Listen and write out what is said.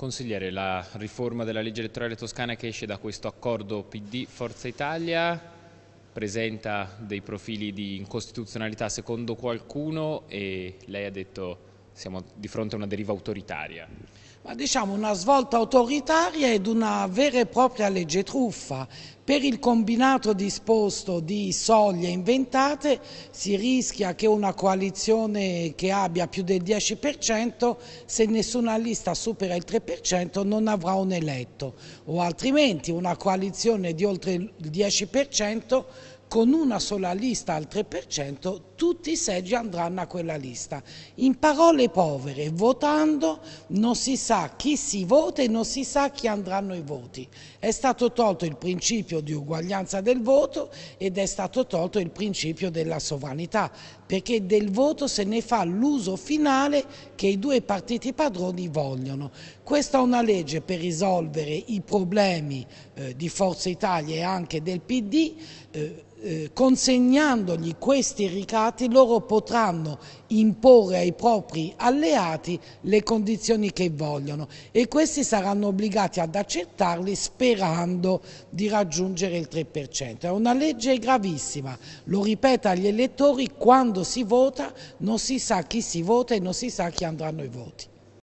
Consigliere, la riforma della legge elettorale toscana che esce da questo accordo PD Forza Italia presenta dei profili di incostituzionalità secondo qualcuno e lei ha detto siamo di fronte a una deriva autoritaria ma diciamo una svolta autoritaria ed una vera e propria legge truffa. Per il combinato disposto di soglie inventate si rischia che una coalizione che abbia più del 10%, se nessuna lista supera il 3%, non avrà un eletto o altrimenti una coalizione di oltre il 10% con una sola lista al 3% tutti i seggi andranno a quella lista. In parole povere, votando non si sa chi si vota e non si sa chi andranno i voti. È stato tolto il principio di uguaglianza del voto ed è stato tolto il principio della sovranità, perché del voto se ne fa l'uso finale che i due partiti padroni vogliono. Questa è una legge per risolvere i problemi eh, di Forza Italia e anche del PD. Eh, eh, consegnandogli questi ricatti loro potranno imporre ai propri alleati le condizioni che vogliono e questi saranno obbligati ad accettarli sperando di raggiungere il 3%. È una legge gravissima, lo ripeto agli elettori, quando si vota non si sa chi si vota e non si sa chi andranno i voti.